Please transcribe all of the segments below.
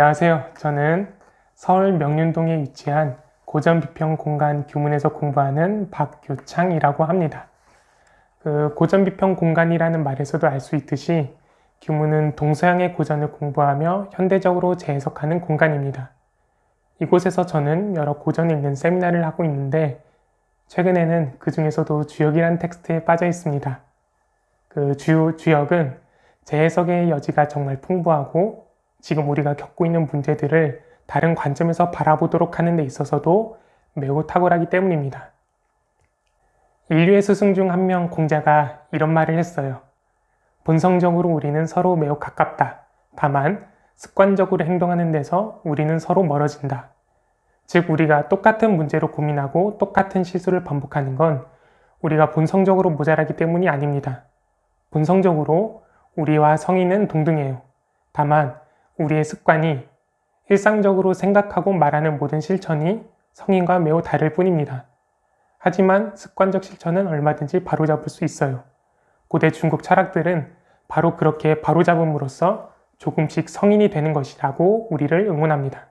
안녕하세요. 저는 서울 명륜동에 위치한 고전 비평 공간 교문에서 공부하는 박교창이라고 합니다. 그 고전 비평 공간이라는 말에서도 알 수 있듯이 규문은 동서양의 고전을 공부하며 현대적으로 재해석하는 공간입니다. 이곳에서 저는 여러 고전을 읽는 세미나를 하고 있는데 최근에는 그 중에서도 주역이란 텍스트에 빠져 있습니다. 그 주, 주역은 재해석의 여지가 정말 풍부하고 지금 우리가 겪고 있는 문제들을 다른 관점에서 바라보도록 하는 데 있어서도 매우 탁월하기 때문입니다. 인류의 스승 중 한 명 공자가 이런 말을 했어요. 본성적으로 우리는 서로 매우 가깝다. 다만 습관적으로 행동하는 데서 우리는 서로 멀어진다. 즉 우리가 똑같은 문제로 고민하고 똑같은 실수를 반복하는 건 우리가 본성적으로 모자라기 때문이 아닙니다. 본성적으로 우리와 성인은 동등해요. 다만 우리의 습관이 일상적으로 생각하고 말하는 모든 실천이 성인과 매우 다를 뿐입니다. 하지만 습관적 실천은 얼마든지 바로잡을 수 있어요. 고대 중국 철학들은 바로 그렇게 바로잡음으로써 조금씩 성인이 되는 것이라고 우리를 응원합니다.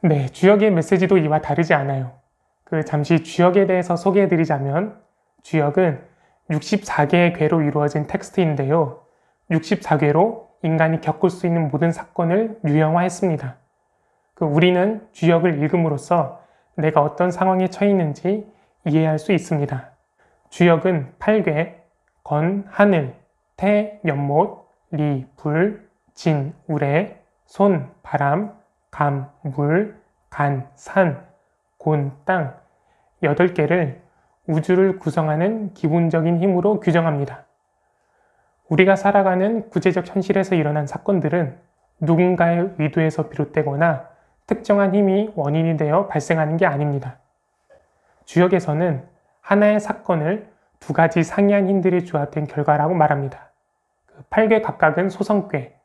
네, 주역의 메시지도 이와 다르지 않아요. 그 잠시 주역에 대해서 소개해드리자면 주역은 64개의 궤로 이루어진 텍스트인데요. 64궤로 인간이 겪을 수 있는 모든 사건을 유형화했습니다. 그 우리는 주역을 읽음으로써 내가 어떤 상황에 처해 있는지 이해할 수 있습니다. 주역은 팔괘, 건, 하늘, 태, 연못, 리, 불, 진, 우레, 손, 바람, 감, 물, 간, 산, 곤, 땅, 여덟 개를 우주를 구성하는 기본적인 힘으로 규정합니다. 우리가 살아가는 구체적 현실에서 일어난 사건들은 누군가의 의도에서 비롯되거나 특정한 힘이 원인이 되어 발생하는 게 아닙니다. 주역에서는 하나의 사건을 두 가지 상이한 힘들이 조합된 결과라고 말합니다. 8괘 그 각각은 소성괴,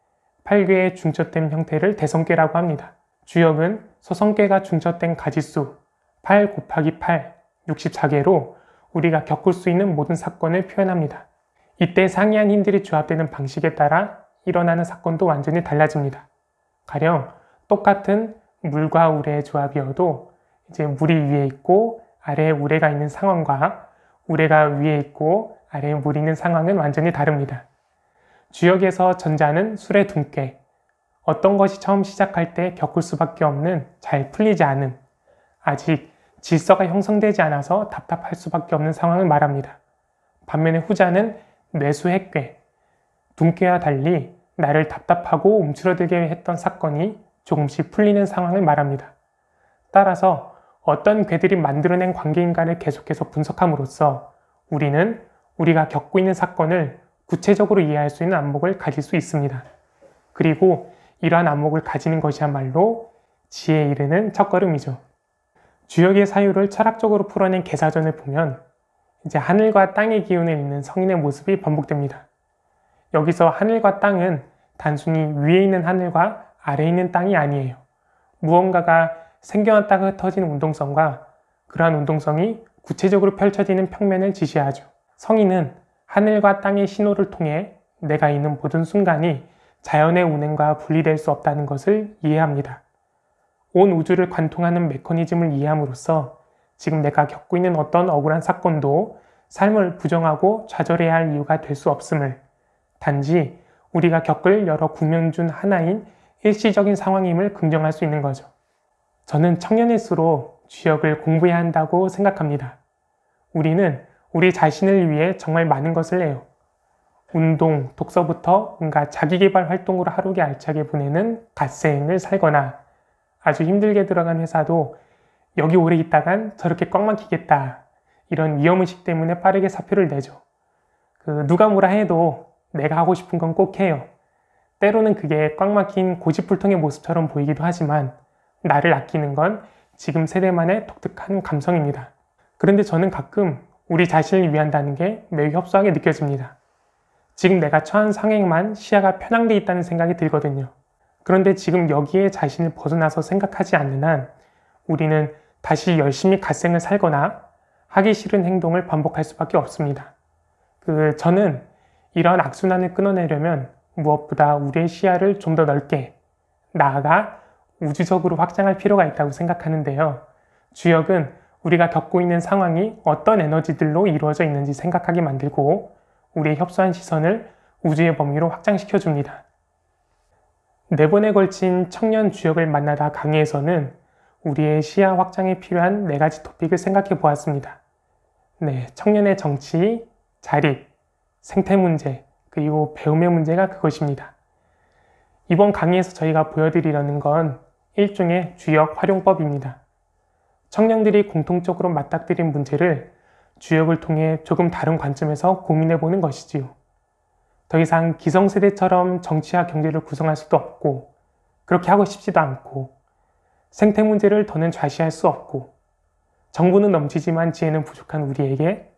8괘의 중첩된 형태를 대성괴라고 합니다. 주역은 소성괴가 중첩된 가지수 8 곱하기 8, 64개로 우리가 겪을 수 있는 모든 사건을 표현합니다. 이때 상이한 힘들이 조합되는 방식에 따라 일어나는 사건도 완전히 달라집니다. 가령 똑같은 물과 우레의 조합이어도 이제 물이 위에 있고 아래에 우레가 있는 상황과 우레가 위에 있고 아래에 물이 있는 상황은 완전히 다릅니다. 주역에서 전자는 술의 둔께 어떤 것이 처음 시작할 때 겪을 수밖에 없는 잘 풀리지 않은, 아직 질서가 형성되지 않아서 답답할 수밖에 없는 상황을 말합니다. 반면에 후자는 매수핵괴 눈깨와 달리 나를 답답하고 움츠러들게 했던 사건이 조금씩 풀리는 상황을 말합니다. 따라서 어떤 괴들이 만들어낸 관계인간을 계속해서 분석함으로써 우리는 우리가 겪고 있는 사건을 구체적으로 이해할 수 있는 안목을 가질 수 있습니다. 그리고 이러한 안목을 가지는 것이야말로 지혜에 이르는 첫걸음이죠. 주역의 사유를 철학적으로 풀어낸 개사전을 보면 이제 하늘과 땅의 기운을 입는 성인의 모습이 반복됩니다. 여기서 하늘과 땅은 단순히 위에 있는 하늘과 아래에 있는 땅이 아니에요. 무언가가 생겨났다 흩 터진 운동성과 그러한 운동성이 구체적으로 펼쳐지는 평면을 지시하죠. 성인은 하늘과 땅의 신호를 통해 내가 있는 모든 순간이 자연의 운행과 분리될 수 없다는 것을 이해합니다. 온 우주를 관통하는 메커니즘을 이해함으로써 지금 내가 겪고 있는 어떤 억울한 사건도 삶을 부정하고 좌절해야 할 이유가 될 수 없음을 단지 우리가 겪을 여러 국면 중 하나인 일시적인 상황임을 긍정할 수 있는 거죠. 저는 청년일수록 주역을 공부해야 한다고 생각합니다. 우리는 우리 자신을 위해 정말 많은 것을 해요. 운동, 독서부터 뭔가 자기개발 활동으로 하루를 알차게 보내는 갓생을 살거나 아주 힘들게 들어간 회사도 여기 오래 있다간 저렇게 꽉 막히겠다. 이런 위험의식 때문에 빠르게 사표를 내죠. 그 누가 뭐라 해도 내가 하고 싶은 건 꼭 해요. 때로는 그게 꽉 막힌 고집불통의 모습처럼 보이기도 하지만 나를 아끼는 건 지금 세대만의 독특한 감성입니다. 그런데 저는 가끔 우리 자신을 위한다는 게 매우 협소하게 느껴집니다. 지금 내가 처한 상황만 시야가 편향돼 있다는 생각이 들거든요. 그런데 지금 여기에 자신을 벗어나서 생각하지 않는 한 우리는 다시 열심히 갓생을 살거나 하기 싫은 행동을 반복할 수밖에 없습니다. 그 저는 이런 악순환을 끊어내려면 무엇보다 우리의 시야를 좀 더 넓게 나아가 우주적으로 확장할 필요가 있다고 생각하는데요. 주역은 우리가 겪고 있는 상황이 어떤 에너지들로 이루어져 있는지 생각하게 만들고 우리의 협소한 시선을 우주의 범위로 확장시켜줍니다. 네 번에 걸친 청년 주역을 만나다 강의에서는 우리의 시야 확장에 필요한 네 가지 토픽을 생각해 보았습니다. 네, 청년의 정치, 자립, 생태 문제, 그리고 배움의 문제가 그것입니다. 이번 강의에서 저희가 보여드리려는 건 일종의 주역 활용법입니다. 청년들이 공통적으로 맞닥뜨린 문제를 주역을 통해 조금 다른 관점에서 고민해 보는 것이지요. 더 이상 기성세대처럼 정치와 경제를 구성할 수도 없고, 그렇게 하고 싶지도 않고, 생태 문제를 더는 좌시할 수 없고 정부는 넘치지만 지혜는 부족한 우리에게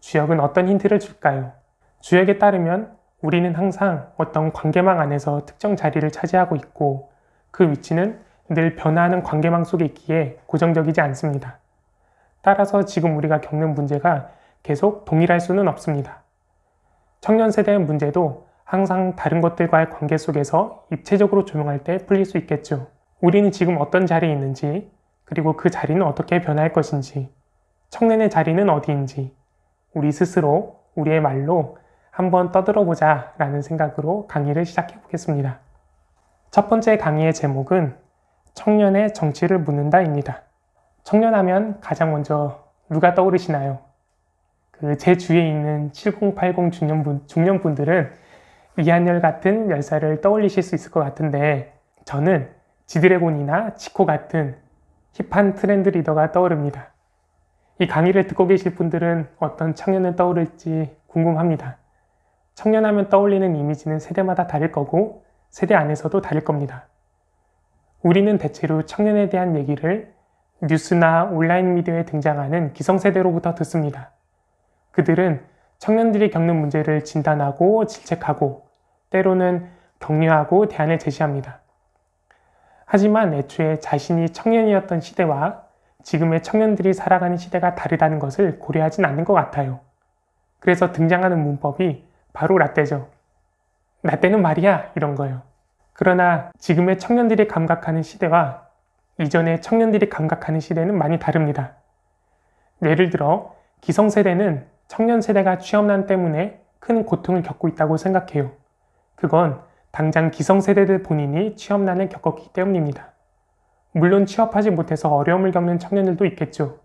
주역은 어떤 힌트를 줄까요? 주역에 따르면 우리는 항상 어떤 관계망 안에서 특정 자리를 차지하고 있고 그 위치는 늘 변화하는 관계망 속에 있기에 고정적이지 않습니다. 따라서 지금 우리가 겪는 문제가 계속 동일할 수는 없습니다. 청년 세대의 문제도 항상 다른 것들과의 관계 속에서 입체적으로 조명할 때 풀릴 수 있겠죠. 우리는 지금 어떤 자리에 있는지, 그리고 그 자리는 어떻게 변할 것인지, 청년의 자리는 어디인지, 우리 스스로 우리의 말로 한번 떠들어 보자 라는 생각으로 강의를 시작해 보겠습니다. 첫 번째 강의의 제목은 청년의 정치를 묻는다입니다. 청년하면 가장 먼저 누가 떠오르시나요? 그 제 주위에 있는 7080 중년분, 중년분들은 이한열 같은 열사를 떠올리실 수 있을 것 같은데 저는 지드래곤이나 지코 같은 힙한 트렌드 리더가 떠오릅니다. 이 강의를 듣고 계실 분들은 어떤 청년을 떠오를지 궁금합니다. 청년하면 떠올리는 이미지는 세대마다 다를 거고 세대 안에서도 다를 겁니다. 우리는 대체로 청년에 대한 얘기를 뉴스나 온라인 미디어에 등장하는 기성세대로부터 듣습니다. 그들은 청년들이 겪는 문제를 진단하고 질책하고 때로는 격려하고 대안을 제시합니다. 하지만 애초에 자신이 청년이었던 시대와 지금의 청년들이 살아가는 시대가 다르다는 것을 고려하진 않는 것 같아요. 그래서 등장하는 문법이 바로 라떼죠. 라떼는 말이야 이런 거예요. 그러나 지금의 청년들이 감각하는 시대와 이전의 청년들이 감각하는 시대는 많이 다릅니다. 예를 들어 기성세대는 청년세대가 취업난 때문에 큰 고통을 겪고 있다고 생각해요. 그건 당장 기성세대들 본인이 취업난을 겪었기 때문입니다. 물론 취업하지 못해서 어려움을 겪는 청년들도 있겠죠.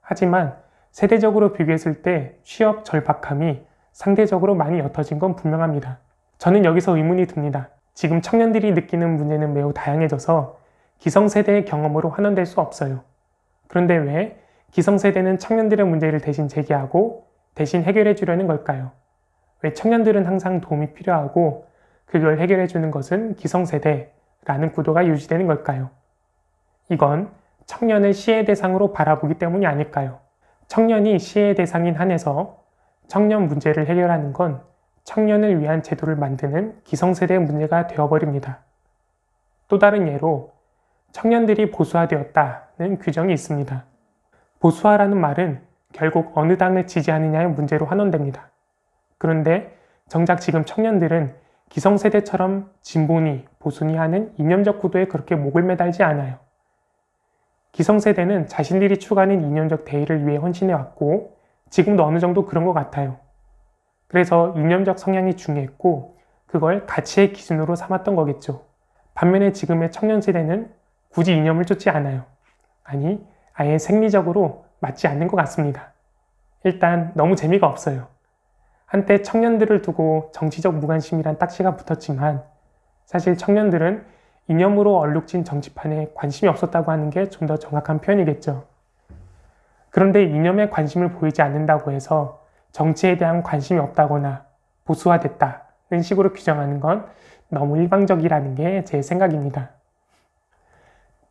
하지만 세대적으로 비교했을 때 취업 절박함이 상대적으로 많이 옅어진 건 분명합니다. 저는 여기서 의문이 듭니다. 지금 청년들이 느끼는 문제는 매우 다양해져서 기성세대의 경험으로 환원될 수 없어요. 그런데 왜 기성세대는 청년들의 문제를 대신 제기하고 대신 해결해 주려는 걸까요? 왜 청년들은 항상 도움이 필요하고 그걸 해결해 주는 것은 기성세대라는 구도가 유지되는 걸까요? 이건 청년을 시의 대상으로 바라보기 때문이 아닐까요? 청년이 시의 대상인 한에서 청년 문제를 해결하는 건 청년을 위한 제도를 만드는 기성세대 문제가 되어버립니다. 또 다른 예로 청년들이 보수화되었다는 규정이 있습니다. 보수화라는 말은 결국 어느 당을 지지하느냐의 문제로 환원됩니다. 그런데 정작 지금 청년들은 기성세대처럼 진보니 보수니 하는 이념적 구도에 그렇게 목을 매달지 않아요. 기성세대는 자신들이 추구하는 이념적 대의를 위해 헌신해왔고 지금도 어느 정도 그런 것 같아요. 그래서 이념적 성향이 중요했고 그걸 가치의 기준으로 삼았던 거겠죠. 반면에 지금의 청년 세대는 굳이 이념을 쫓지 않아요. 아니, 아예 생리적으로 맞지 않는 것 같습니다. 일단 너무 재미가 없어요. 한때 청년들을 두고 정치적 무관심이란 딱지가 붙었지만 사실 청년들은 이념으로 얼룩진 정치판에 관심이 없었다고 하는 게 좀 더 정확한 표현이겠죠. 그런데 이념에 관심을 보이지 않는다고 해서 정치에 대한 관심이 없다거나 보수화됐다는 식으로 규정하는 건 너무 일방적이라는 게 제 생각입니다.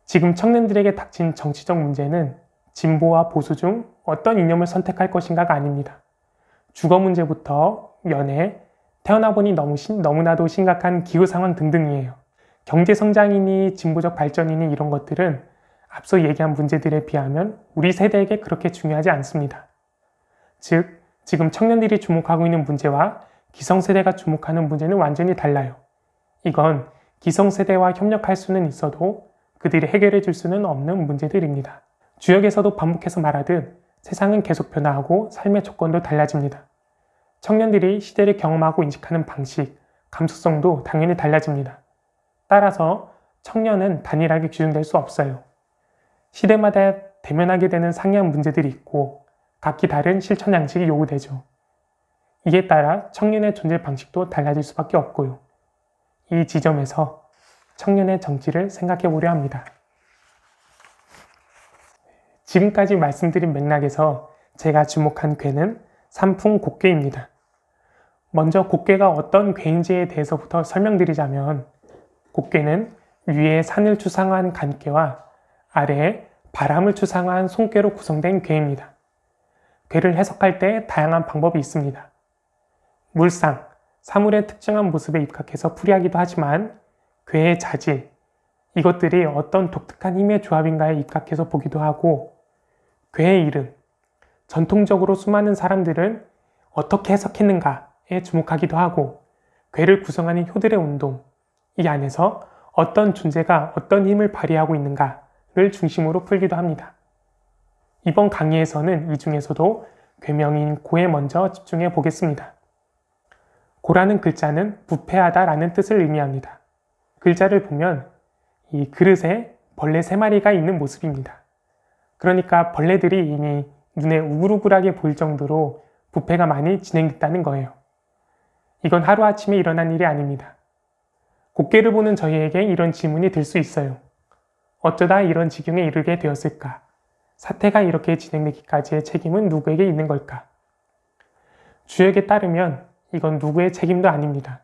지금 청년들에게 닥친 정치적 문제는 진보와 보수 중 어떤 이념을 선택할 것인가가 아닙니다. 주거 문제부터 연애, 태어나 보니 너무 너무나도 심각한 기후 상황 등등이에요. 경제 성장이니 진보적 발전이니 이런 것들은 앞서 얘기한 문제들에 비하면 우리 세대에게 그렇게 중요하지 않습니다. 즉, 지금 청년들이 주목하고 있는 문제와 기성세대가 주목하는 문제는 완전히 달라요. 이건 기성세대와 협력할 수는 있어도 그들이 해결해 줄 수는 없는 문제들입니다. 주역에서도 반복해서 말하듯 세상은 계속 변화하고 삶의 조건도 달라집니다. 청년들이 시대를 경험하고 인식하는 방식, 감수성도 당연히 달라집니다. 따라서 청년은 단일하게 규정될 수 없어요. 시대마다 대면하게 되는 상향 문제들이 있고 각기 다른 실천 양식이 요구되죠. 이에 따라 청년의 존재 방식도 달라질 수밖에 없고요. 이 지점에서 청년의 정치를 생각해 보려 합니다. 지금까지 말씀드린 맥락에서 제가 주목한 괴는 삼풍 곡괴입니다. 먼저 곡괴가 어떤 괴인지에 대해서부터 설명드리자면 곡괴는 위에 산을 추상화한 간괴와 아래에 바람을 추상화한 손괴로 구성된 괴입니다. 괴를 해석할 때 다양한 방법이 있습니다. 물상, 사물의 특정한 모습에 입각해서 풀이하기도 하지만 괴의 자질, 이것들이 어떤 독특한 힘의 조합인가에 입각해서 보기도 하고 괴의 이름, 전통적으로 수많은 사람들은 어떻게 해석했는가에 주목하기도 하고 괴를 구성하는 효들의 운동, 이 안에서 어떤 존재가 어떤 힘을 발휘하고 있는가를 중심으로 풀기도 합니다. 이번 강의에서는 이 중에서도 괴명인 고에 먼저 집중해 보겠습니다. 고라는 글자는 부패하다 라는 뜻을 의미합니다. 글자를 보면 이 그릇에 벌레 세마리가 있는 모습입니다. 그러니까 벌레들이 이미 눈에 우글우글하게 보일 정도로 부패가 많이 진행됐다는 거예요. 이건 하루아침에 일어난 일이 아닙니다. 곡계를 보는 저희에게 이런 질문이 들 수 있어요. 어쩌다 이런 지경에 이르게 되었을까? 사태가 이렇게 진행되기까지의 책임은 누구에게 있는 걸까? 주역에 따르면 이건 누구의 책임도 아닙니다.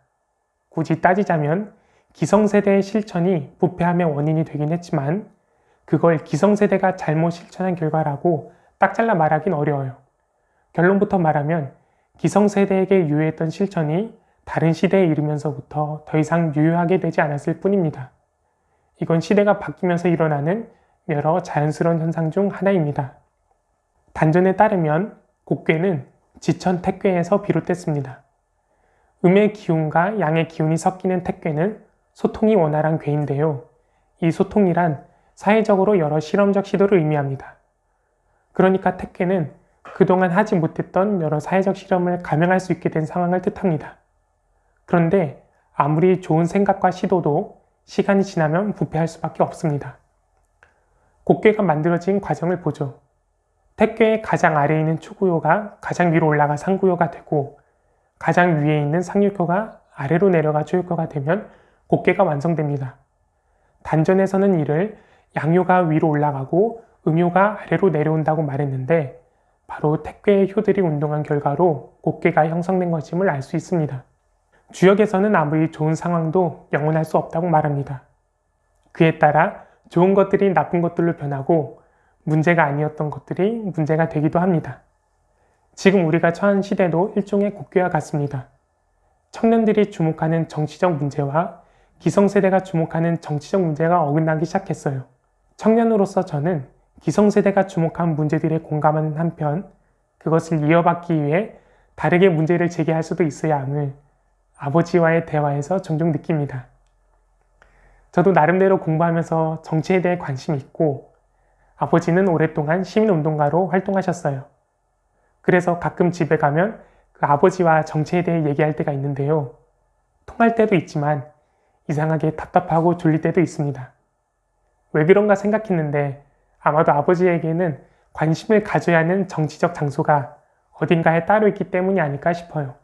굳이 따지자면 기성세대의 실천이 부패함의 원인이 되긴 했지만 그걸 기성세대가 잘못 실천한 결과라고 딱 잘라 말하긴 어려워요. 결론부터 말하면 기성세대에게 유효했던 실천이 다른 시대에 이르면서부터 더 이상 유효하게 되지 않았을 뿐입니다. 이건 시대가 바뀌면서 일어나는 여러 자연스러운 현상 중 하나입니다. 단전에 따르면 곡괴는 지천 택괴에서 비롯됐습니다. 음의 기운과 양의 기운이 섞이는 택괴는 소통이 원활한 괴인데요. 이 소통이란 사회적으로 여러 실험적 시도를 의미합니다. 그러니까 택계는 그동안 하지 못했던 여러 사회적 실험을 감행할 수 있게 된 상황을 뜻합니다. 그런데 아무리 좋은 생각과 시도도 시간이 지나면 부패할 수밖에 없습니다. 곡괴가 만들어진 과정을 보죠. 택괴의 가장 아래에 있는 초구요가 가장 위로 올라가 상구요가 되고 가장 위에 있는 상육효가 아래로 내려가 초육효가 되면 곡괴가 완성됩니다. 단전에서는 이를 양요가 위로 올라가고 음요가 아래로 내려온다고 말했는데 바로 택괴의 효들이 운동한 결과로 곡괴가 형성된 것임을 알 수 있습니다. 주역에서는 아무리 좋은 상황도 영원할 수 없다고 말합니다. 그에 따라 좋은 것들이 나쁜 것들로 변하고 문제가 아니었던 것들이 문제가 되기도 합니다. 지금 우리가 처한 시대도 일종의 곡괴와 같습니다. 청년들이 주목하는 정치적 문제와 기성세대가 주목하는 정치적 문제가 어긋나기 시작했어요. 청년으로서 저는 기성세대가 주목한 문제들에 공감하는 한편 그것을 이어받기 위해 다르게 문제를 제기할 수도 있어야 함을 아버지와의 대화에서 종종 느낍니다. 저도 나름대로 공부하면서 정치에 대해 관심이 있고 아버지는 오랫동안 시민운동가로 활동하셨어요. 그래서 가끔 집에 가면 그 아버지와 정치에 대해 얘기할 때가 있는데요. 통할 때도 있지만 이상하게 답답하고 졸릴 때도 있습니다. 왜 그런가 생각했는데 아마도 아버지에게는 관심을 가져야 하는 정치적 장소가 어딘가에 따로 있기 때문이 아닐까 싶어요.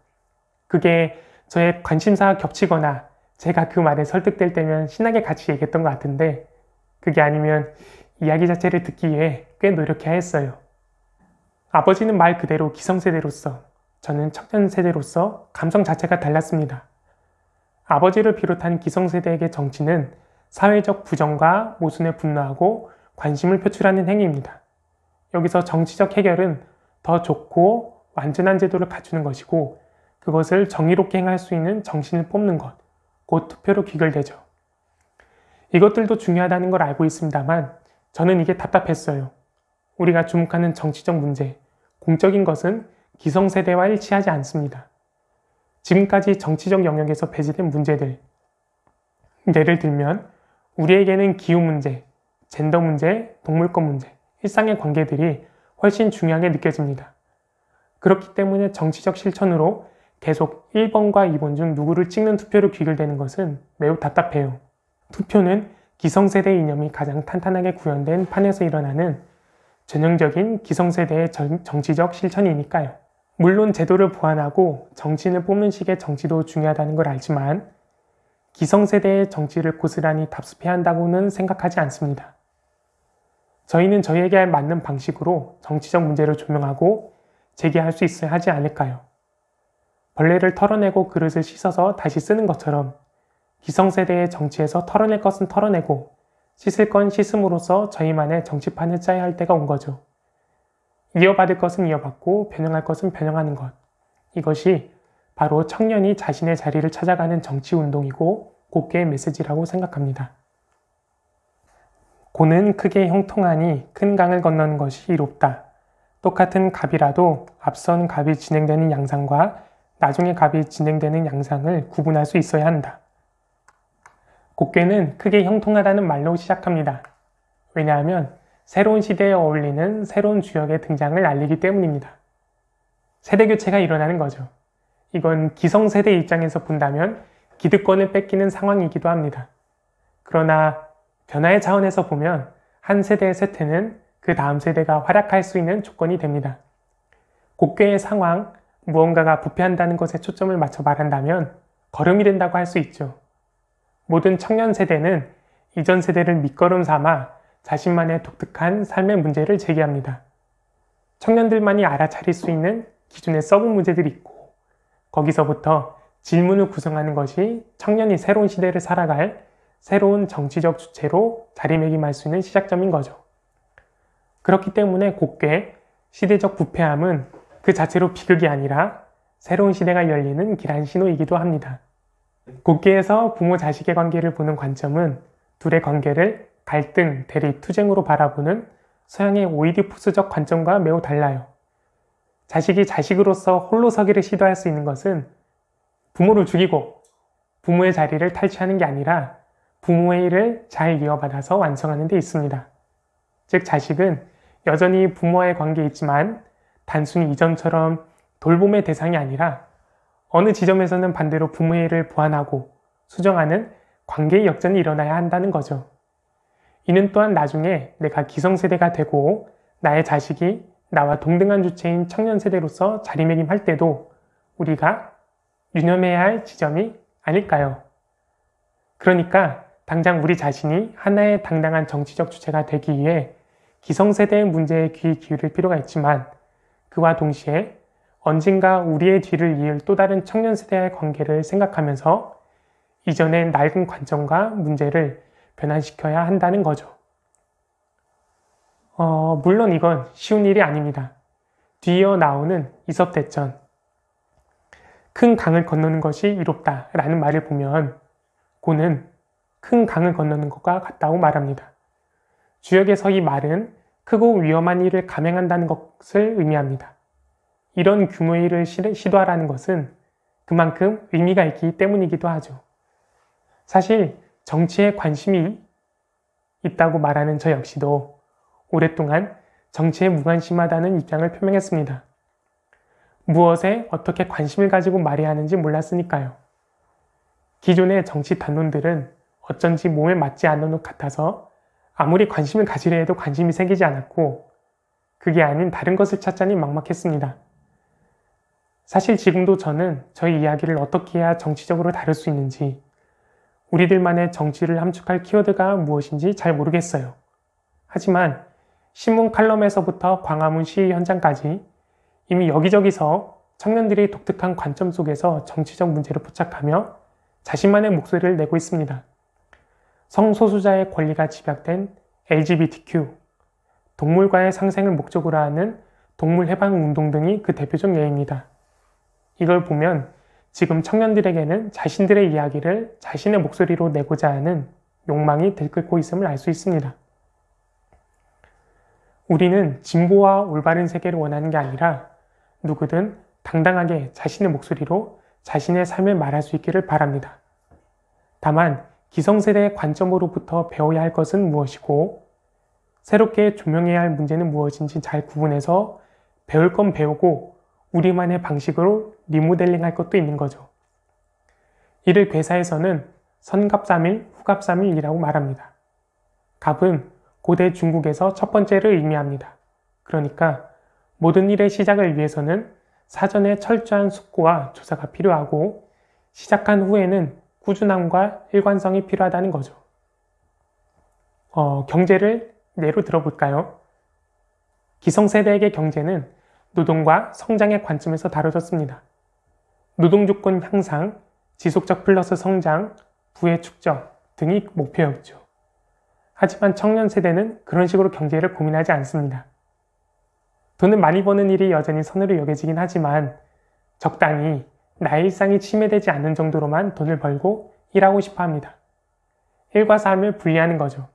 그게 저의 관심사와 겹치거나 제가 그 말에 설득될 때면 신나게 같이 얘기했던 것 같은데 그게 아니면 이야기 자체를 듣기 위해 꽤 노력해야 했어요. 아버지는 말 그대로 기성세대로서 저는 청년세대로서 감성 자체가 달랐습니다. 아버지를 비롯한 기성세대에게 정치는 사회적 부정과 모순에 분노하고 관심을 표출하는 행위입니다. 여기서 정치적 해결은 더 좋고 완전한 제도를 갖추는 것이고 그것을 정의롭게 행할 수 있는 정신을 뽑는 것, 곧 투표로 귀결되죠. 이것들도 중요하다는 걸 알고 있습니다만 저는 이게 답답했어요. 우리가 주목하는 정치적 문제, 공적인 것은 기성세대와 일치하지 않습니다. 지금까지 정치적 영역에서 배제된 문제들, 예를 들면 우리에게는 기후 문제, 젠더 문제, 동물권 문제, 일상의 관계들이 훨씬 중요하게 느껴집니다. 그렇기 때문에 정치적 실천으로 계속 1번과 2번 중 누구를 찍는 투표로 귀결되는 것은 매우 답답해요. 투표는 기성세대 이념이 가장 탄탄하게 구현된 판에서 일어나는 전형적인 기성세대의 정치적 실천이니까요. 물론 제도를 보완하고 정치인을 뽑는 식의 정치도 중요하다는 걸 알지만 기성세대의 정치를 고스란히 답습해야 한다고는 생각하지 않습니다. 저희는 저희에게 맞는 방식으로 정치적 문제를 조명하고 제기할수 있어야 하지 않을까요? 벌레를 털어내고 그릇을 씻어서 다시 쓰는 것처럼 기성세대의 정치에서 털어낼 것은 털어내고 씻을 건 씻음으로써 저희만의 정치판을 짜야 할 때가 온 거죠. 이어받을 것은 이어받고 변형할 것은 변형하는 것. 이것이 바로 청년이 자신의 자리를 찾아가는 정치 운동이고 곱게의 메시지라고 생각합니다. 고는 크게 형통하니 큰 강을 건너는 것이 이롭다. 똑같은 갑이라도 앞선 갑이 진행되는 양상과 나중에 갑이 진행되는 양상을 구분할 수 있어야 한다. 곡괴는 크게 형통하다는 말로 시작합니다. 왜냐하면 새로운 시대에 어울리는 새로운 주역의 등장을 알리기 때문입니다. 세대 교체가 일어나는 거죠. 이건 기성세대 입장에서 본다면 기득권을 뺏기는 상황이기도 합니다. 그러나 변화의 차원에서 보면 한 세대의 쇠퇴는 그 다음 세대가 활약할 수 있는 조건이 됩니다. 곡괴의 상황, 무언가가 부패한다는 것에 초점을 맞춰 말한다면 걸음이 된다고 할 수 있죠. 모든 청년 세대는 이전 세대를 밑거름 삼아 자신만의 독특한 삶의 문제를 제기합니다. 청년들만이 알아차릴 수 있는 기존의 썩은 문제들이 있고 거기서부터 질문을 구성하는 것이 청년이 새로운 시대를 살아갈 새로운 정치적 주체로 자리매김할 수 있는 시작점인 거죠. 그렇기 때문에 곡괴, 시대적 부패함은 그 자체로 비극이 아니라 새로운 시대가 열리는 길한 신호이기도 합니다. 곡괴에서 부모 자식의 관계를 보는 관점은 둘의 관계를 갈등, 대립, 투쟁으로 바라보는 서양의 오이디푸스적 관점과 매우 달라요. 자식이 자식으로서 홀로 서기를 시도할 수 있는 것은 부모를 죽이고 부모의 자리를 탈취하는 게 아니라 부모의 일을 잘 이어받아서 완성하는 데 있습니다. 즉 자식은 여전히 부모와의 관계에 있지만 단순히 이전처럼 돌봄의 대상이 아니라 어느 지점에서는 반대로 부모의 일을 보완하고 수정하는 관계의 역전이 일어나야 한다는 거죠. 이는 또한 나중에 내가 기성세대가 되고 나의 자식이 나와 동등한 주체인 청년 세대로서 자리매김할 때도 우리가 유념해야 할 지점이 아닐까요? 그러니까 당장 우리 자신이 하나의 당당한 정치적 주체가 되기 위해 기성세대의 문제에 귀 기울일 필요가 있지만 그와 동시에 언젠가 우리의 뒤를 이을 또 다른 청년 세대와의 관계를 생각하면서 이전의 낡은 관점과 문제를 변환시켜야 한다는 거죠. 어, 물론 이건 쉬운 일이 아닙니다. 뒤이어 나오는 이섭대전. 큰 강을 건너는 것이 위롭다 라는 말을 보면 고는 큰 강을 건너는 것과 같다고 말합니다. 주역에서 이 말은 크고 위험한 일을 감행한다는 것을 의미합니다. 이런 규모의 일을 시도하라는 것은 그만큼 의미가 있기 때문이기도 하죠. 사실 정치에 관심이 있다고 말하는 저 역시도 오랫동안 정치에 무관심하다는 입장을 표명했습니다. 무엇에 어떻게 관심을 가지고 말해야 하는지 몰랐으니까요. 기존의 정치 단론들은 어쩐지 몸에 맞지 않는 것 같아서 아무리 관심을 가지려 해도 관심이 생기지 않았고 그게 아닌 다른 것을 찾자니 막막했습니다. 사실 지금도 저는 저의 이야기를 어떻게 해야 정치적으로 다룰 수 있는지 우리들만의 정치를 함축할 키워드가 무엇인지 잘 모르겠어요. 하지만 신문 칼럼에서부터 광화문 시위 현장까지 이미 여기저기서 청년들이 독특한 관점 속에서 정치적 문제를 포착하며 자신만의 목소리를 내고 있습니다. 성소수자의 권리가 집약된 LGBTQ, 동물과의 상생을 목적으로 하는 동물해방운동 등이 그 대표적 예입니다. 이걸 보면 지금 청년들에게는 자신들의 이야기를 자신의 목소리로 내고자 하는 욕망이 들끓고 있음을 알 수 있습니다. 우리는 진보와 올바른 세계를 원하는 게 아니라 누구든 당당하게 자신의 목소리로 자신의 삶을 말할 수 있기를 바랍니다. 다만 기성세대의 관점으로부터 배워야 할 것은 무엇이고 새롭게 조명해야 할 문제는 무엇인지 잘 구분해서 배울 건 배우고 우리만의 방식으로 리모델링 할 것도 있는 거죠. 이를 괴사에서는 선갑삼일, 후갑삼일이라고 말합니다. 갑은 고대 중국에서 첫 번째를 의미합니다. 그러니까 모든 일의 시작을 위해서는 사전에 철저한 숙고와 조사가 필요하고 시작한 후에는 꾸준함과 일관성이 필요하다는 거죠. 어, 경제를 예로 들어볼까요? 기성세대에게 경제는 노동과 성장의 관점에서 다뤄졌습니다. 노동조건 향상, 지속적 플러스 성장, 부의 축적 등이 목표였죠. 하지만 청년 세대는 그런 식으로 경제를 고민하지 않습니다. 돈을 많이 버는 일이 여전히 선으로 여겨지긴 하지만 적당히 나의 일상이 침해되지 않는 정도로만 돈을 벌고 일하고 싶어 합니다. 일과 삶을 분리하는 거죠.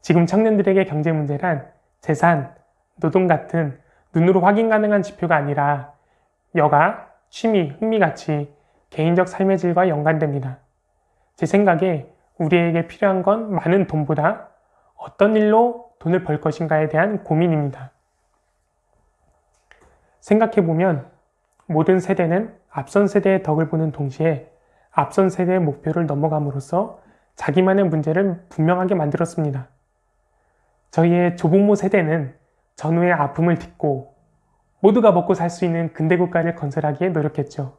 지금 청년들에게 경제 문제란 재산, 노동 같은 눈으로 확인 가능한 지표가 아니라 여가, 취미, 흥미같이 개인적 삶의 질과 연관됩니다. 제 생각에 우리에게 필요한 건 많은 돈보다 어떤 일로 돈을 벌 것인가에 대한 고민입니다. 생각해보면 모든 세대는 앞선 세대의 덕을 보는 동시에 앞선 세대의 목표를 넘어감으로써 자기만의 문제를 분명하게 만들었습니다. 저희의 조부모 세대는 전후의 아픔을 딛고 모두가 먹고 살 수 있는 근대 국가를 건설하기에 노력했죠.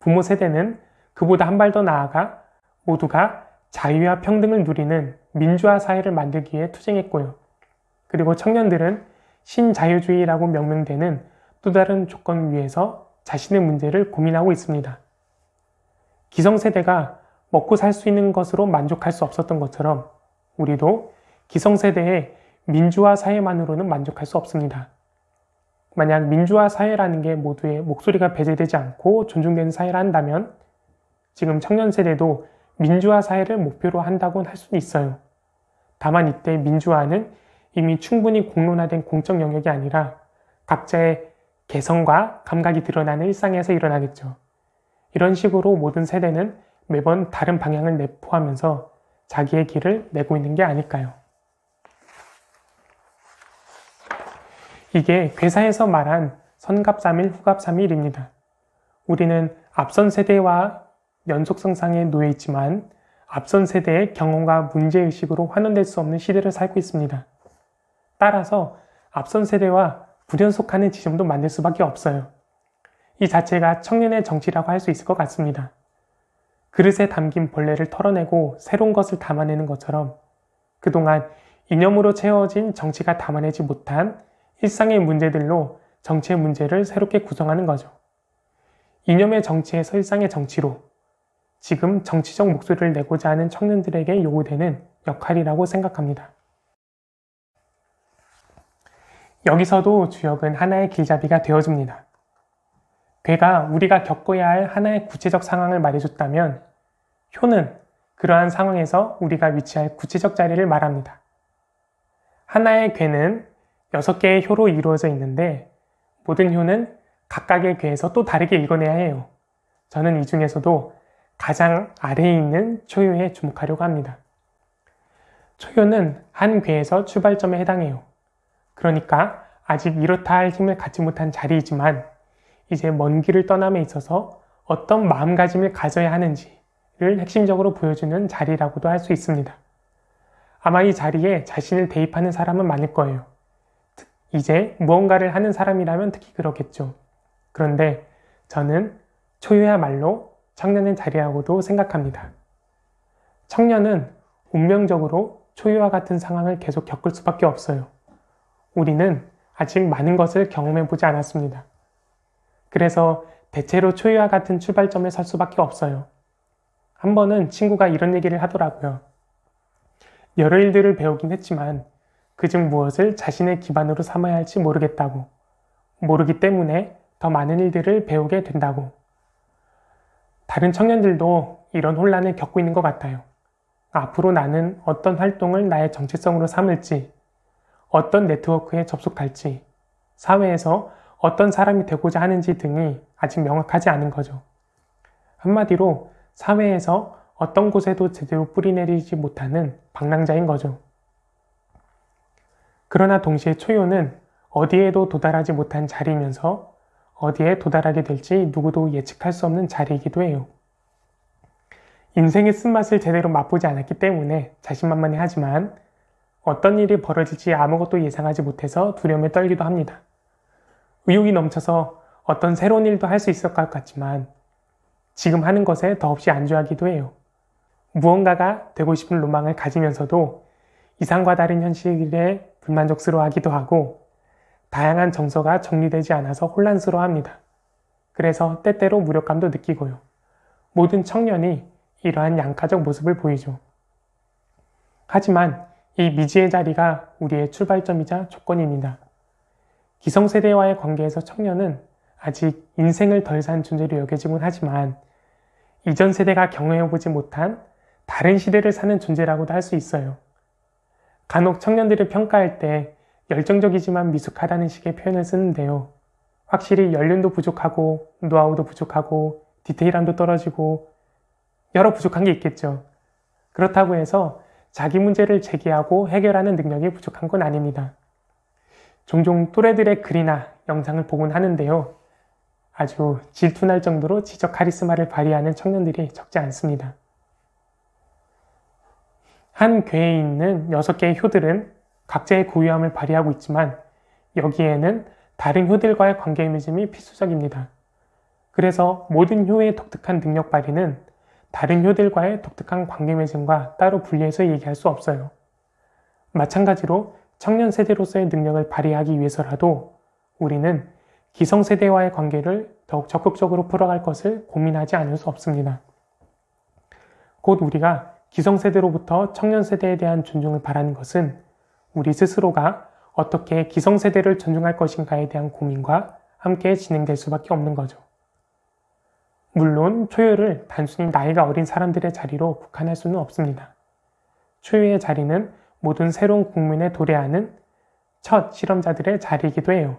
부모 세대는 그보다 한 발 더 나아가 모두가 자유와 평등을 누리는 민주화 사회를 만들기 위해 투쟁했고요. 그리고 청년들은 신자유주의라고 명명되는 또 다른 조건 위에서 자신의 문제를 고민하고 있습니다. 기성세대가 먹고 살 수 있는 것으로 만족할 수 없었던 것처럼 우리도 기성세대의 민주화 사회만으로는 만족할 수 없습니다. 만약 민주화 사회라는 게 모두의 목소리가 배제되지 않고 존중되는 사회라 한다면 지금 청년 세대도 민주화 사회를 목표로 한다고는 할 수는 있어요. 다만 이때 민주화는 이미 충분히 공론화된 공적 영역이 아니라 각자의 개성과 감각이 드러나는 일상에서 일어나겠죠. 이런 식으로 모든 세대는 매번 다른 방향을 내포하면서 자기의 길을 내고 있는 게 아닐까요? 이게 괴사에서 말한 선갑삼일, 후갑삼일입니다. 우리는 앞선 세대와 연속 성상에 놓여 있지만 앞선 세대의 경험과 문제의식으로 환원될 수 없는 시대를 살고 있습니다. 따라서 앞선 세대와 불연속하는 지점도 만들 수밖에 없어요. 이 자체가 청년의 정치라고 할 수 있을 것 같습니다. 그릇에 담긴 벌레를 털어내고 새로운 것을 담아내는 것처럼 그동안 이념으로 채워진 정치가 담아내지 못한 일상의 문제들로 정치의 문제를 새롭게 구성하는 거죠. 이념의 정치에서 일상의 정치로 지금 정치적 목소리를 내고자 하는 청년들에게 요구되는 역할이라고 생각합니다. 여기서도 주역은 하나의 길잡이가 되어줍니다. 괴가 우리가 겪어야 할 하나의 구체적 상황을 말해줬다면 효는 그러한 상황에서 우리가 위치할 구체적 자리를 말합니다. 하나의 괴는 여섯 개의 효로 이루어져 있는데 모든 효는 각각의 괴에서 또 다르게 읽어내야 해요. 저는 이 중에서도 가장 아래에 있는 초요에 주목하려고 합니다. 초요는 한 괴에서 출발점에 해당해요. 그러니까 아직 이렇다 할 힘을 갖지 못한 자리이지만 이제 먼 길을 떠남에 있어서 어떤 마음가짐을 가져야 하는지를 핵심적으로 보여주는 자리라고도 할 수 있습니다. 아마 이 자리에 자신을 대입하는 사람은 많을 거예요. 이제 무언가를 하는 사람이라면 특히 그렇겠죠. 그런데 저는 초유야말로 청년의 자리라고도 생각합니다. 청년은 운명적으로 초유와 같은 상황을 계속 겪을 수밖에 없어요. 우리는 아직 많은 것을 경험해 보지 않았습니다. 그래서 대체로 초유와 같은 출발점에 설 수밖에 없어요. 한 번은 친구가 이런 얘기를 하더라고요. 여러 일들을 배우긴 했지만 그중 무엇을 자신의 기반으로 삼아야 할지 모르겠다고. 모르기 때문에 더 많은 일들을 배우게 된다고. 다른 청년들도 이런 혼란을 겪고 있는 것 같아요. 앞으로 나는 어떤 활동을 나의 정체성으로 삼을지, 어떤 네트워크에 접속할지, 사회에서 어떤 사람이 되고자 하는지 등이 아직 명확하지 않은 거죠. 한마디로 사회에서 어떤 곳에도 제대로 뿌리내리지 못하는 방랑자인 거죠. 그러나 동시에 초요는 어디에도 도달하지 못한 자리면서 어디에 도달하게 될지 누구도 예측할 수 없는 자리이기도 해요. 인생의 쓴맛을 제대로 맛보지 않았기 때문에 자신만만해 하지만 어떤 일이 벌어질지 아무것도 예상하지 못해서 두려움에 떨기도 합니다. 의욕이 넘쳐서 어떤 새로운 일도 할 수 있을 것 같지만 지금 하는 것에 더없이 안주하기도 해요. 무언가가 되고 싶은 로망을 가지면서도 이상과 다른 현실에 불만족스러워하기도 하고 다양한 정서가 정리되지 않아서 혼란스러워합니다. 그래서 때때로 무력감도 느끼고요. 모든 청년이 이러한 양가적 모습을 보이죠. 하지만 이 미지의 자리가 우리의 출발점이자 조건입니다. 기성세대와의 관계에서 청년은 아직 인생을 덜 산 존재로 여겨지곤 하지만 이전 세대가 경험해보지 못한 다른 시대를 사는 존재라고도 할 수 있어요. 간혹 청년들을 평가할 때 열정적이지만 미숙하다는 식의 표현을 쓰는데요. 확실히 연륜도 부족하고 노하우도 부족하고 디테일함도 떨어지고 여러 부족한 게 있겠죠. 그렇다고 해서 자기 문제를 제기하고 해결하는 능력이 부족한 건 아닙니다. 종종 또래들의 글이나 영상을 보곤 하는데요. 아주 질투날 정도로 지적 카리스마를 발휘하는 청년들이 적지 않습니다. 한 괴에 있는 6개의 효들은 각자의 고유함을 발휘하고 있지만 여기에는 다른 효들과의 관계 맺음이 필수적입니다. 그래서 모든 효의 독특한 능력 발휘는 다른 효들과의 독특한 관계 맺음과 따로 분리해서 얘기할 수 없어요. 마찬가지로 청년 세대로서의 능력을 발휘하기 위해서라도 우리는 기성 세대와의 관계를 더욱 적극적으로 풀어갈 것을 고민하지 않을 수 없습니다. 곧 우리가 기성 세대로부터 청년 세대에 대한 존중을 바라는 것은 우리 스스로가 어떻게 기성세대를 존중할 것인가에 대한 고민과 함께 진행될 수밖에 없는 거죠. 물론 초유를 단순히 나이가 어린 사람들의 자리로 국한할 수는 없습니다. 초유의 자리는 모든 새로운 국민에 도래하는 첫 실험자들의 자리이기도 해요.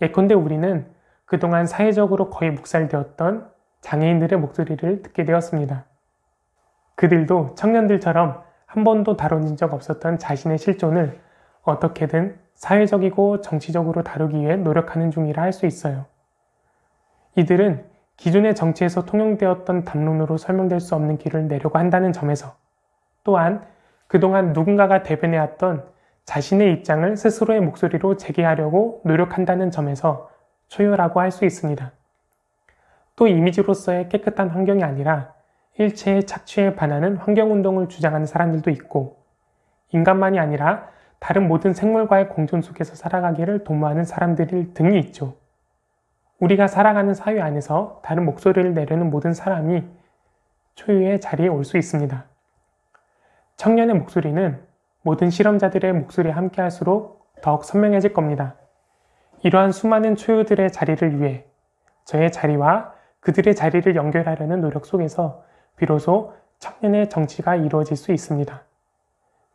예컨대 우리는 그동안 사회적으로 거의 묵살되었던 장애인들의 목소리를 듣게 되었습니다. 그들도 청년들처럼 한 번도 다뤄진 적 없었던 자신의 실존을 어떻게든 사회적이고 정치적으로 다루기 위해 노력하는 중이라 할 수 있어요. 이들은 기존의 정치에서 통용되었던 담론으로 설명될 수 없는 길을 내려고 한다는 점에서 또한 그동안 누군가가 대변해왔던 자신의 입장을 스스로의 목소리로 재개하려고 노력한다는 점에서 초유라고 할 수 있습니다. 또 이미지로서의 깨끗한 환경이 아니라 일체의 착취에 반하는 환경운동을 주장하는 사람들도 있고 인간만이 아니라 다른 모든 생물과의 공존 속에서 살아가기를 도모하는 사람들 등이 있죠. 우리가 살아가는 사회 안에서 다른 목소리를 내려는 모든 사람이 초유의 자리에 올 수 있습니다. 청년의 목소리는 모든 실험자들의 목소리와 함께 할수록 더욱 선명해질 겁니다. 이러한 수많은 초유들의 자리를 위해 저의 자리와 그들의 자리를 연결하려는 노력 속에서 비로소 청년의 정치가 이루어질 수 있습니다.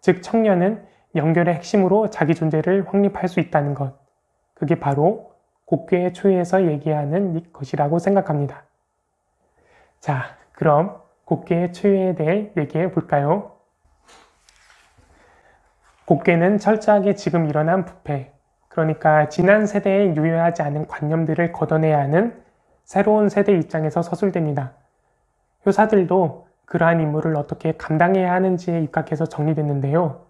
즉 청년은 연결의 핵심으로 자기 존재를 확립할 수 있다는 것. 그게 바로 곡괴의 초유에서 얘기하는 것이라고 생각합니다. 자, 그럼 곡괴의 초유에 대해 얘기해 볼까요? 곡괴는 철저하게 지금 일어난 부패, 그러니까 지난 세대에 유효하지 않은 관념들을 걷어내야 하는 새로운 세대 입장에서 서술됩니다. 효사들도 그러한 임무를 어떻게 감당해야 하는지에 입각해서 정리됐는데요.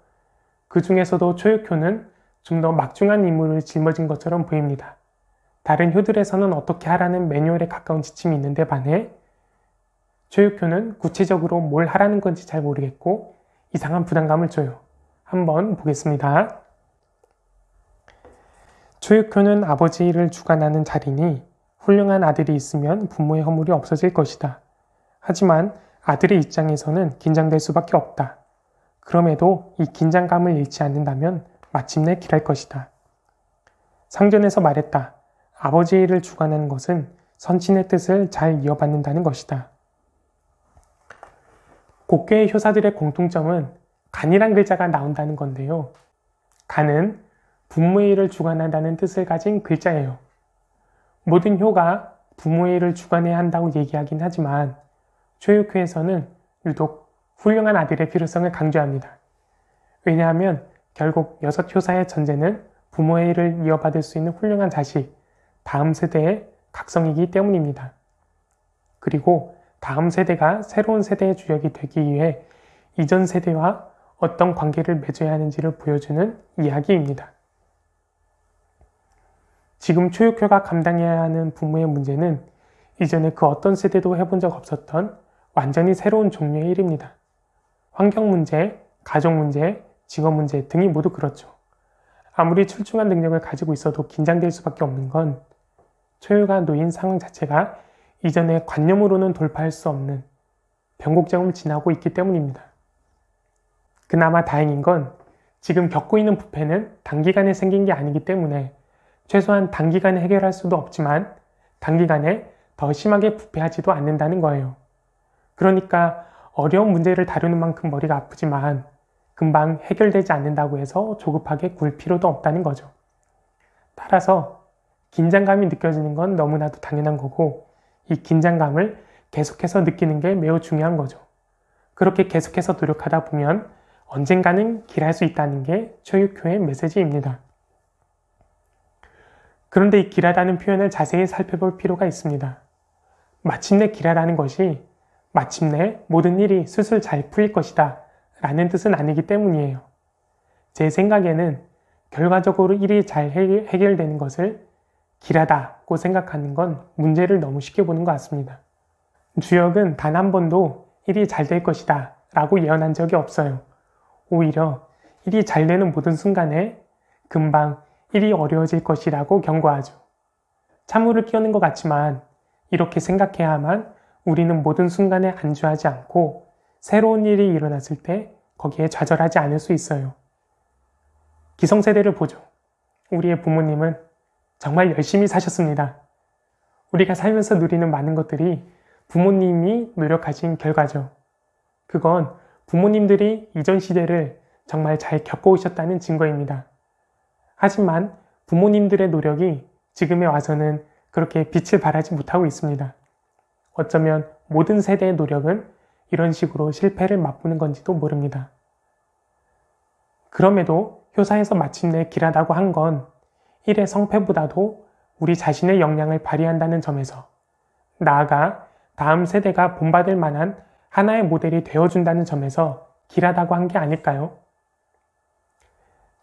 그 중에서도 초육효는 좀 더 막중한 임무를 짊어진 것처럼 보입니다. 다른 효들에서는 어떻게 하라는 매뉴얼에 가까운 지침이 있는데 반해 초육효는 구체적으로 뭘 하라는 건지 잘 모르겠고 이상한 부담감을 줘요. 한번 보겠습니다. 초육효는 아버지를 주관하는 자리니 훌륭한 아들이 있으면 부모의 허물이 없어질 것이다. 하지만 아들의 입장에서는 긴장될 수밖에 없다. 그럼에도 이 긴장감을 잃지 않는다면 마침내 길할 것이다. 상전에서 말했다. 아버지의 일을 주관하는 것은 선친의 뜻을 잘 이어받는다는 것이다. 곡괴의 효사들의 공통점은 간이란 글자가 나온다는 건데요. 간은 부모의 일을 주관한다는 뜻을 가진 글자예요. 모든 효가 부모의 일을 주관해야 한다고 얘기하긴 하지만 교유회에서는 유독 훌륭한 아들의 필요성을 강조합니다. 왜냐하면 결국 여섯 효사의 전제는 부모의 일을 이어받을 수 있는 훌륭한 자식, 다음 세대의 각성이기 때문입니다. 그리고 다음 세대가 새로운 세대의 주역이 되기 위해 이전 세대와 어떤 관계를 맺어야 하는지를 보여주는 이야기입니다. 지금 초육효가 감당해야 하는 부모의 문제는 이전에 그 어떤 세대도 해본 적 없었던 완전히 새로운 종류의 일입니다. 환경 문제, 가족 문제, 직업 문제 등이 모두 그렇죠. 아무리 출중한 능력을 가지고 있어도 긴장될 수밖에 없는 건 초유가 놓인 상황 자체가 이전의 관념으로는 돌파할 수 없는 변곡점을 지나고 있기 때문입니다. 그나마 다행인 건 지금 겪고 있는 부패는 단기간에 생긴 게 아니기 때문에 최소한 단기간에 해결할 수도 없지만 단기간에 더 심하게 부패하지도 않는다는 거예요. 그러니까 어려운 문제를 다루는 만큼 머리가 아프지만 금방 해결되지 않는다고 해서 조급하게 굴 필요도 없다는 거죠. 따라서 긴장감이 느껴지는 건 너무나도 당연한 거고 이 긴장감을 계속해서 느끼는 게 매우 중요한 거죠. 그렇게 계속해서 노력하다 보면 언젠가는 길할 수 있다는 게 최유효의 메시지입니다. 그런데 이 길하다는 표현을 자세히 살펴볼 필요가 있습니다. 마침내 길하다는 것이 마침내 모든 일이 수술 잘 풀릴 것이다 라는 뜻은 아니기 때문이에요. 제 생각에는 결과적으로 일이 잘 해결되는 것을 길하다고 생각하는 건 문제를 너무 쉽게 보는 것 같습니다. 주역은 단 한 번도 일이 잘 될 것이다 라고 예언한 적이 없어요. 오히려 일이 잘 되는 모든 순간에 금방 일이 어려워질 것이라고 경고하죠. 찬물을 끼우는 것 같지만 이렇게 생각해야만 우리는 모든 순간에 안주하지 않고 새로운 일이 일어났을 때 거기에 좌절하지 않을 수 있어요. 기성세대를 보죠. 우리의 부모님은 정말 열심히 사셨습니다. 우리가 살면서 누리는 많은 것들이 부모님이 노력하신 결과죠. 그건 부모님들이 이전 시대를 정말 잘 겪어오셨다는 증거입니다. 하지만 부모님들의 노력이 지금에 와서는 그렇게 빛을 발하지 못하고 있습니다. 어쩌면 모든 세대의 노력은 이런 식으로 실패를 맛보는 건지도 모릅니다. 그럼에도 효사에서 마침내 길하다고 한 건 일의 성패보다도 우리 자신의 역량을 발휘한다는 점에서 나아가 다음 세대가 본받을 만한 하나의 모델이 되어준다는 점에서 길하다고 한 게 아닐까요?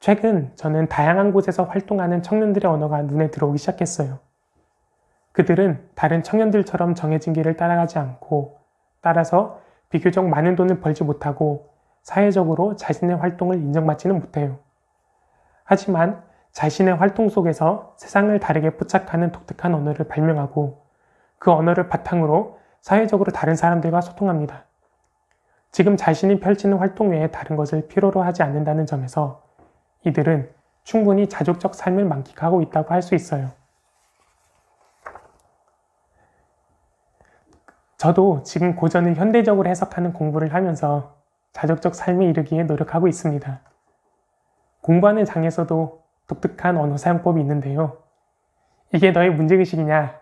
최근 저는 다양한 곳에서 활동하는 청년들의 언어가 눈에 들어오기 시작했어요. 그들은 다른 청년들처럼 정해진 길을 따라가지 않고 따라서 비교적 많은 돈을 벌지 못하고 사회적으로 자신의 활동을 인정받지는 못해요. 하지만 자신의 활동 속에서 세상을 다르게 포착하는 독특한 언어를 발명하고 그 언어를 바탕으로 사회적으로 다른 사람들과 소통합니다. 지금 자신이 펼치는 활동 외에 다른 것을 필요로 하지 않는다는 점에서 이들은 충분히 자족적 삶을 만끽하고 있다고 할 수 있어요. 저도 지금 고전을 현대적으로 해석하는 공부를 하면서 자적적 삶에 이르기에 노력하고 있습니다. 공부하는 장에서도 독특한 언어 사용법이 있는데요. 이게 너의 문제의식이냐,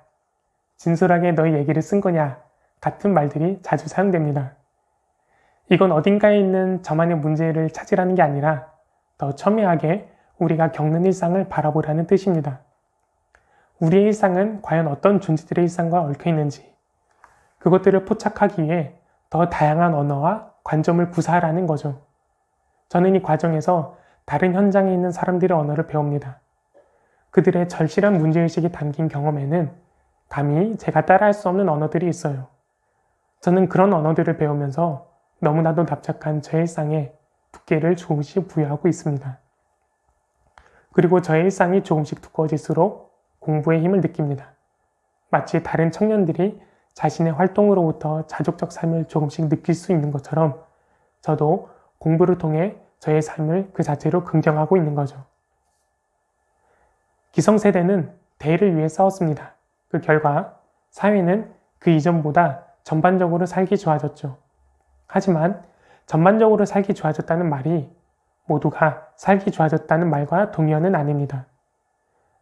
진솔하게 너의 얘기를 쓴 거냐 같은 말들이 자주 사용됩니다. 이건 어딘가에 있는 저만의 문제를 찾으라는 게 아니라 더 첨예하게 우리가 겪는 일상을 바라보라는 뜻입니다. 우리의 일상은 과연 어떤 존재들의 일상과 얽혀 있는지, 그것들을 포착하기 위해 더 다양한 언어와 관점을 구사하라는 거죠. 저는 이 과정에서 다른 현장에 있는 사람들의 언어를 배웁니다. 그들의 절실한 문제의식이 담긴 경험에는 감히 제가 따라할 수 없는 언어들이 있어요. 저는 그런 언어들을 배우면서 너무나도 납작한 저의 일상에 두께를 조금씩 부여하고 있습니다. 그리고 저의 일상이 조금씩 두꺼워질수록 공부의 힘을 느낍니다. 마치 다른 청년들이 자신의 활동으로부터 자족적 삶을 조금씩 느낄 수 있는 것처럼 저도 공부를 통해 저의 삶을 그 자체로 긍정하고 있는 거죠. 기성세대는 대의를 위해 싸웠습니다. 그 결과 사회는 그 이전보다 전반적으로 살기 좋아졌죠. 하지만 전반적으로 살기 좋아졌다는 말이 모두가 살기 좋아졌다는 말과 동의어는 아닙니다.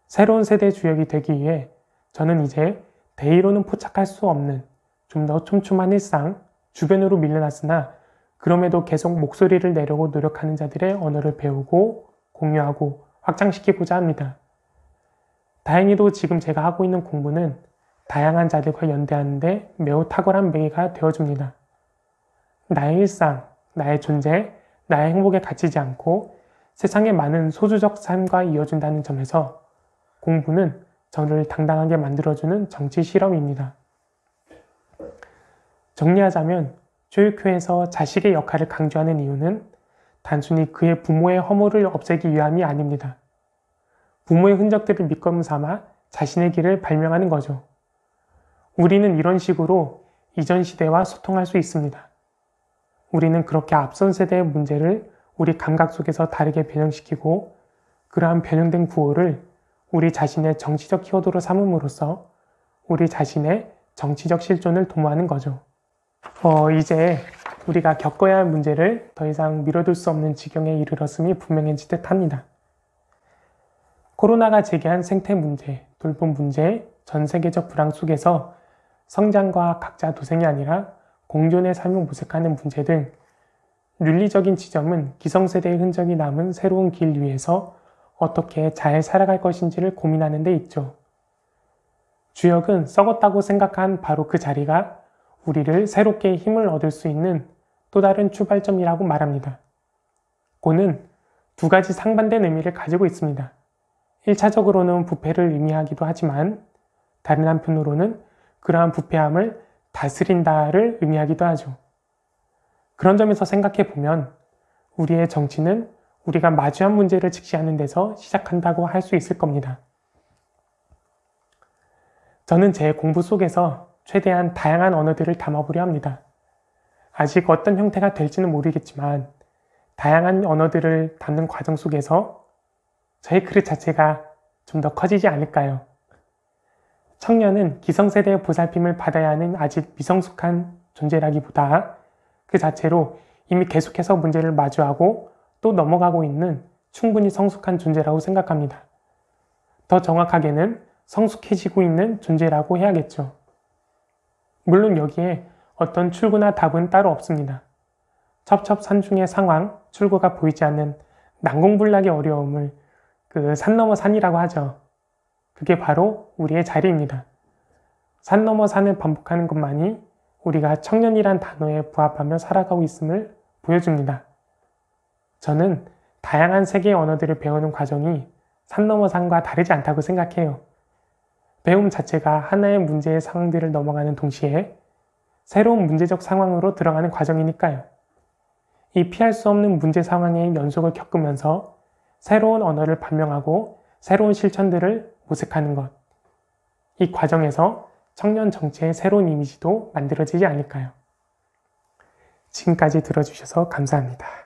새로운 세대 주역이 되기 위해 저는 이제 대의로는 포착할 수 없는 좀 더 촘촘한 일상, 주변으로 밀려났으나 그럼에도 계속 목소리를 내려고 노력하는 자들의 언어를 배우고 공유하고 확장시키고자 합니다. 다행히도 지금 제가 하고 있는 공부는 다양한 자들과 연대하는데 매우 탁월한 매개가 되어줍니다. 나의 일상, 나의 존재, 나의 행복에 갇히지 않고 세상의 많은 소주적 삶과 이어준다는 점에서 공부는 저를 당당하게 만들어주는 정치 실험입니다. 정리하자면 초육회에서 자식의 역할을 강조하는 이유는 단순히 그의 부모의 허물을 없애기 위함이 아닙니다. 부모의 흔적들을 밑거 삼아 자신의 길을 발명하는 거죠. 우리는 이런 식으로 이전 시대와 소통할 수 있습니다. 우리는 그렇게 앞선 세대의 문제를 우리 감각 속에서 다르게 변형시키고 그러한 변형된 구호를 우리 자신의 정치적 키워드로 삼음으로써 우리 자신의 정치적 실존을 도모하는 거죠. 어, 이제 우리가 겪어야 할 문제를 더 이상 미뤄둘 수 없는 지경에 이르렀음이 분명해지 듯 합니다. 코로나가 제기한 생태 문제, 돌봄 문제, 전 세계적 불황 속에서 성장과 각자 도생이 아니라 공존의 삶을 모색하는 문제 등 윤리적인 지점은 기성세대의 흔적이 남은 새로운 길 위에서 어떻게 잘 살아갈 것인지를 고민하는 데 있죠. 주역은 썩었다고 생각한 바로 그 자리가 우리를 새롭게 힘을 얻을 수 있는 또 다른 출발점이라고 말합니다. 고는 두 가지 상반된 의미를 가지고 있습니다. 1차적으로는 부패를 의미하기도 하지만 다른 한편으로는 그러한 부패함을 다스린다를 의미하기도 하죠. 그런 점에서 생각해 보면 우리의 정치는 우리가 마주한 문제를 직시하는 데서 시작한다고 할 수 있을 겁니다. 저는 제 공부 속에서 최대한 다양한 언어들을 담아보려 합니다. 아직 어떤 형태가 될지는 모르겠지만 다양한 언어들을 담는 과정 속에서 저의 그릇 자체가 좀 더 커지지 않을까요? 청년은 기성세대의 보살핌을 받아야 하는 아직 미성숙한 존재라기보다 그 자체로 이미 계속해서 문제를 마주하고 또 넘어가고 있는 충분히 성숙한 존재라고 생각합니다. 더 정확하게는 성숙해지고 있는 존재라고 해야겠죠. 물론 여기에 어떤 출구나 답은 따로 없습니다. 첩첩산중의 상황, 출구가 보이지 않는 난공불락의 어려움을 그 산 넘어 산이라고 하죠. 그게 바로 우리의 자리입니다. 산 넘어 산을 반복하는 것만이 우리가 청년이란 단어에 부합하며 살아가고 있음을 보여줍니다. 저는 다양한 세계의 언어들을 배우는 과정이 산 넘어 산과 다르지 않다고 생각해요. 배움 자체가 하나의 문제의 상황들을 넘어가는 동시에 새로운 문제적 상황으로 들어가는 과정이니까요. 이 피할 수 없는 문제 상황의 연속을 겪으면서 새로운 언어를 반명하고 새로운 실천들을 모색하는 것. 이 과정에서 청년 정체의 새로운 이미지도 만들어지지 않을까요? 지금까지 들어주셔서 감사합니다.